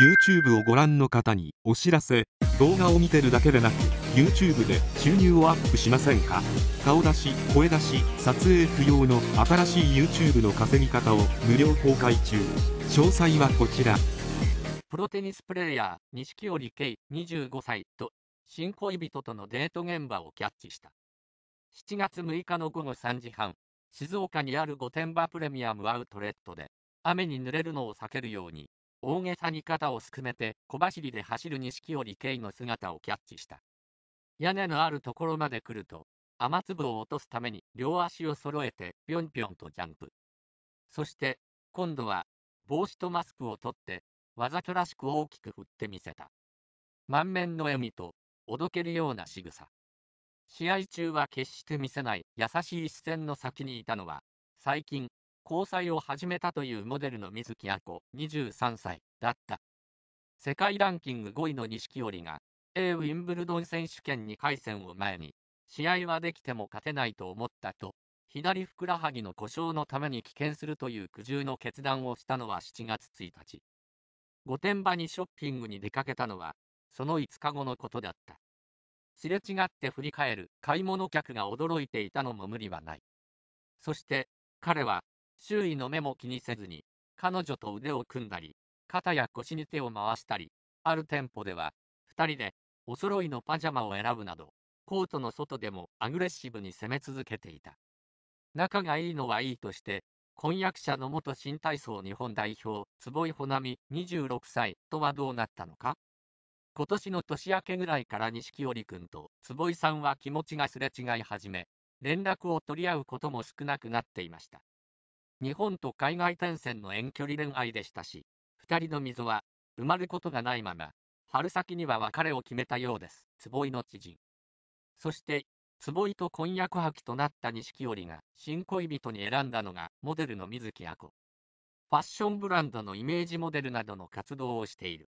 YouTube をご覧の方にお知らせ動画を見てるだけでなく YouTube で収入をアップしませんか顔出し声出し撮影不要の新しい YouTube の稼ぎ方を無料公開中詳細はこちらプロテニスプレーヤー錦織圭25歳と新恋人とのデート現場をキャッチした7月6日の午後3時半静岡にある御殿場プレミアムアウトレットで雨に濡れるのを避けるように大げさに肩をすくめて小走りで走る錦織圭の姿をキャッチした。屋根のあるところまで来ると、雨粒を落とすために両足を揃えてぴょんぴょんとジャンプ。そして、今度は帽子とマスクを取って、わざとらしく大きく振ってみせた。満面の笑みと、おどけるような仕草。試合中は決して見せない優しい視線の先にいたのは、最近交際を始めたというモデルの水木亜子、23歳、だった。世界ランキング5位の錦織が、A ウィンブルドン選手権2回戦を前に、試合はできても勝てないと思ったと、左ふくらはぎの故障のために棄権するという苦渋の決断をしたのは7月1日。御殿場にショッピングに出かけたのは、その5日後のことだった。すれ違って振り返る買い物客が驚いていたのも無理はない。そして、彼は周囲の目も気にせずに、彼女と腕を組んだり、肩や腰に手を回したり、ある店舗では、2人で、お揃いのパジャマを選ぶなど、コートの外でもアグレッシブに攻め続けていた。仲がいいのはいいとして、婚約者の元新体操日本代表、坪井穂波26歳とはどうなったのか今年の年明けぐらいから錦織君と坪井さんは気持ちがすれ違い始め、連絡を取り合うことも少なくなっていました。日本と海外転戦の遠距離恋愛でしたし、二人の溝は埋まることがないまま、春先には別れを決めたようです。坪井の知人。そして、坪井と婚約破棄となった錦織が新恋人に選んだのがモデルの水木亜子。ファッションブランドのイメージモデルなどの活動をしている。